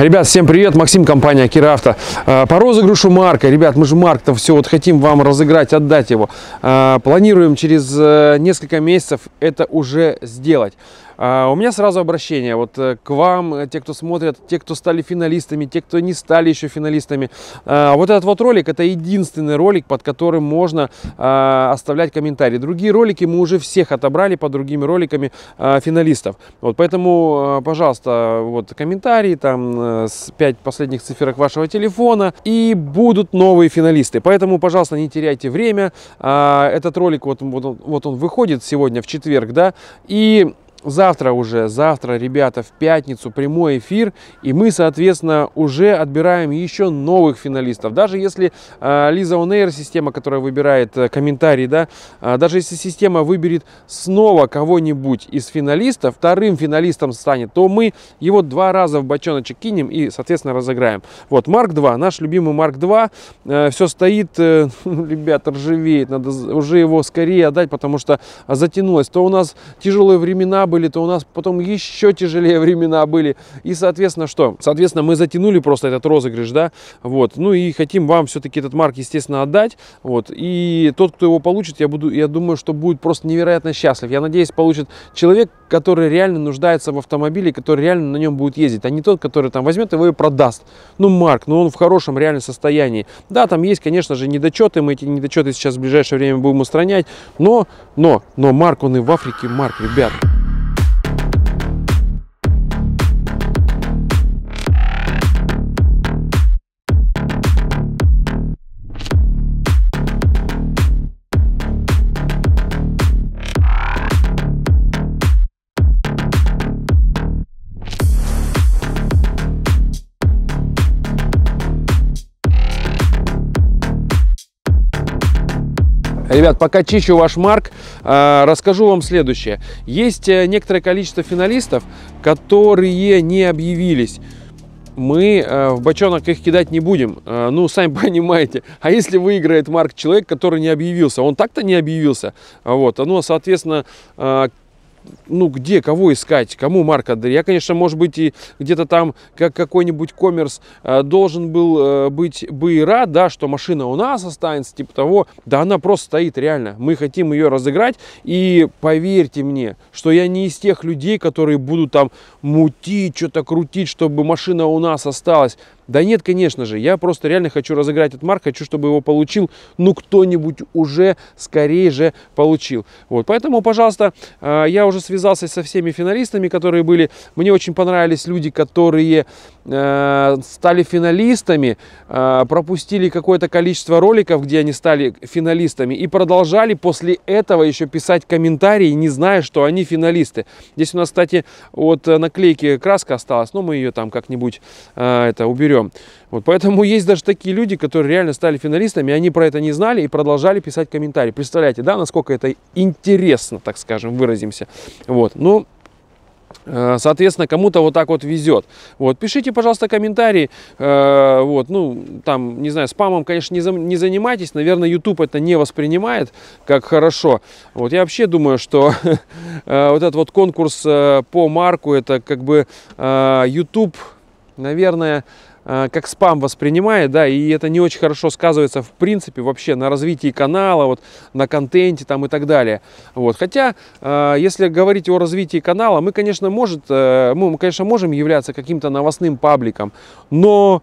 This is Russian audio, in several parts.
Ребят, всем привет, Максим, компания Кирафта. Э, По розыгрышу Марка, ребят, мы же Марк-то все вот хотим вам разыграть, отдать его. Э, планируем через э, несколько месяцев это уже сделать. А, у меня сразу обращение вот э, к вам, э, те, кто смотрят, те, кто стали финалистами, те, кто не стали еще финалистами. А, вот этот вот ролик, это единственный ролик, под которым можно а, оставлять комментарии. Другие ролики мы уже всех отобрали под другими роликами финалистов. Вот, поэтому, пожалуйста, вот комментарии, там, э, с 5 последних цифрок вашего телефона, и будут новые финалисты. Поэтому, пожалуйста, не теряйте время. Этот ролик, вот, вот, вот он выходит сегодня в четверг, да, и завтра уже, завтра, ребята, в пятницу прямой эфир, и мы, соответственно, уже отбираем еще новых финалистов. Даже если э, Лиза Онейр, система, которая выбирает э, комментарий, да, э, даже если система выберет снова кого-нибудь из финалистов, вторым финалистом станет, то мы его два раза в бочоночек кинем и, соответственно, разыграем. Вот, Марк 2, наш любимый Марк 2, э, все стоит, э, ребята, ржавеет, надо уже его скорее отдать, потому что а, затянулось. То у нас тяжелые времена были, то у нас потом еще тяжелее времена были. И, соответственно, что? Соответственно, мы затянули просто этот розыгрыш, да, вот. Ну и хотим вам все-таки этот марк, естественно, отдать, вот. И тот, кто его получит, я буду, я думаю, что будет просто невероятно счастлив. Я надеюсь, получит человек, который реально нуждается в автомобиле, который реально на нем будет ездить, а не тот, который там возьмет его и продаст. Ну, Марк, ну он в хорошем реальном состоянии. Да, там есть, конечно же, недочеты, мы эти недочеты сейчас в ближайшее время будем устранять, но, но, но Марк, он и в Африке Марк, ребят. Ребят, пока чищу ваш марк, а, расскажу вам следующее. Есть э, некоторое количество финалистов, которые не объявились мы э, в бочонок их кидать не будем. Э, ну, сами понимаете. А если выиграет Марк человек, который не объявился? Он так-то не объявился. Вот. Ну, соответственно, а, ну, где, кого искать, кому марка отдали. Я, конечно, может быть, и где-то там, как какой-нибудь коммерс, э, должен был э, быть бы и рад, да, что машина у нас останется, типа того. Да она просто стоит, реально. Мы хотим ее разыграть. И поверьте мне, что я не из тех людей, которые будут там мутить, что-то крутить, чтобы машина у нас осталась. Да нет, конечно же, я просто реально хочу разыграть этот марк, хочу, чтобы его получил, ну кто-нибудь уже скорее же получил. Вот, поэтому, пожалуйста, а, я уже связался со всеми финалистами, которые были. Мне очень понравились люди, которые а, стали финалистами, а, пропустили какое-то количество роликов, где они стали финалистами и продолжали после этого еще писать комментарии, не зная, что они финалисты. Здесь у нас, кстати, от э, наклейки краска осталась, но мы ее там как-нибудь это уберем живем. Вот поэтому есть даже такие люди, которые реально стали финалистами, и они про это не знали и продолжали писать комментарии. Представляете, да, насколько это интересно, так скажем, выразимся. Вот, ну, э, Соответственно, кому-то вот так вот везет. Вот, пишите, пожалуйста, комментарии. Э, вот, ну, там, не знаю, спамом, конечно, не, за, не занимайтесь. Наверное, YouTube это не воспринимает как хорошо. Вот, я вообще думаю, что э, вот этот вот конкурс по марку, это как бы YouTube, наверное, Э, как спам воспринимает, да, и это не очень хорошо сказывается в принципе вообще на развитии канала, вот на контенте там и так далее. Вот, хотя, э, если говорить о развитии канала, мы, конечно, может, э, мы, конечно, можем являться каким-то новостным пабликом, но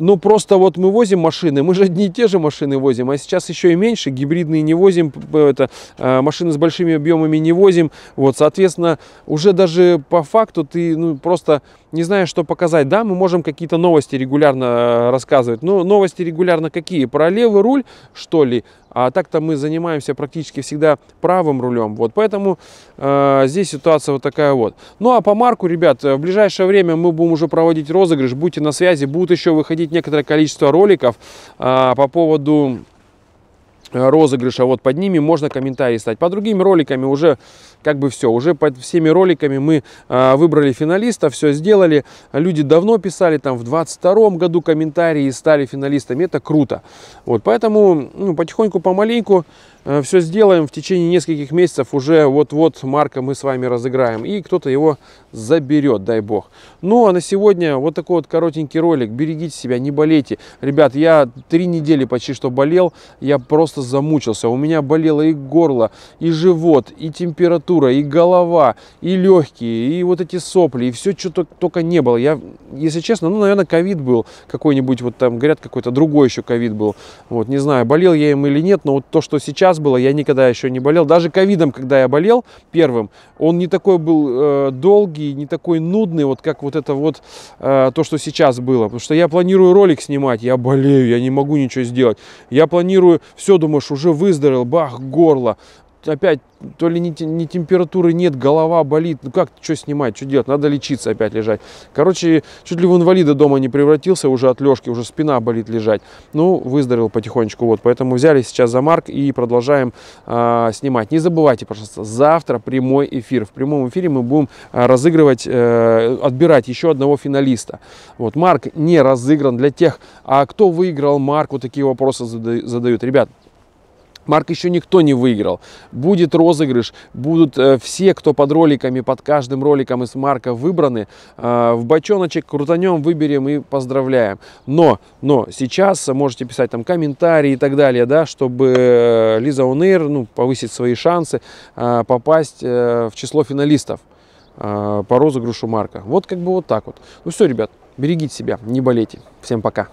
ну просто вот мы возим машины, мы же одни и те же машины возим, а сейчас еще и меньше, гибридные не возим, это, машины с большими объемами не возим, вот, соответственно, уже даже по факту ты, ну, просто не знаю, что показать. Да, мы можем какие-то новости регулярно э, рассказывать. Но новости регулярно какие? Про левый руль, что ли? А так-то мы занимаемся практически всегда правым рулем. Вот поэтому э, здесь ситуация вот такая вот. Ну а по марку, ребят, э, в ближайшее время мы будем уже проводить розыгрыш. Будьте на связи, будут еще выходить некоторое количество роликов э, по поводу Э, розыгрыша вот под ними можно комментарии стать по другими роликами уже как бы все уже под всеми роликами мы э, выбрали финалиста все сделали люди давно писали там в 22 году комментарии и стали финалистами это круто вот поэтому ну, потихоньку помаленьку э, все сделаем в течение нескольких месяцев уже вот-вот марка мы с вами разыграем и кто-то его заберет дай бог ну а на сегодня вот такой вот коротенький ролик берегите себя не болейте ребят я три недели почти что болел я просто просто замучился. У меня болело и горло, и живот, и температура, и голова, и легкие, и вот эти сопли, и все, что только не было. Я, если честно, ну, наверное, ковид был какой-нибудь, вот там, говорят, какой-то другой еще ковид был. Вот, не знаю, болел я им или нет, но вот то, что сейчас было, я никогда еще не болел. Даже ковидом, когда я болел первым, он не такой был э, долгий, не такой нудный, вот как вот это вот, э, то, что сейчас было. Потому что я планирую ролик снимать, я болею, я не могу ничего сделать. Я планирую все, думать думаешь, уже выздоровел, бах, горло, опять то ли не, не температуры нет, голова болит, ну как, что снимать, что делать, надо лечиться опять лежать. Короче, чуть ли в инвалида дома не превратился уже от лежки, уже спина болит лежать. Ну, выздоровел потихонечку, вот, поэтому взяли сейчас за марк и продолжаем э, снимать. Не забывайте, пожалуйста, завтра прямой эфир. В прямом эфире мы будем а, разыгрывать, э, отбирать еще одного финалиста. Вот, марк не разыгран для тех, а кто выиграл марк, вот такие вопросы задают. Ребят, Марк еще никто не выиграл. Будет розыгрыш, будут э, все, кто под роликами, под каждым роликом из Марка выбраны. Э, в бочоночек крутанем, выберем и поздравляем. Но, но сейчас можете писать там комментарии и так далее, да, чтобы э, Лиза Унейр, ну, повысить свои шансы попасть в число финалистов по розыгрышу Марка. Вот как бы вот так вот. Ну все, ребят, берегите себя, не болейте. Всем пока.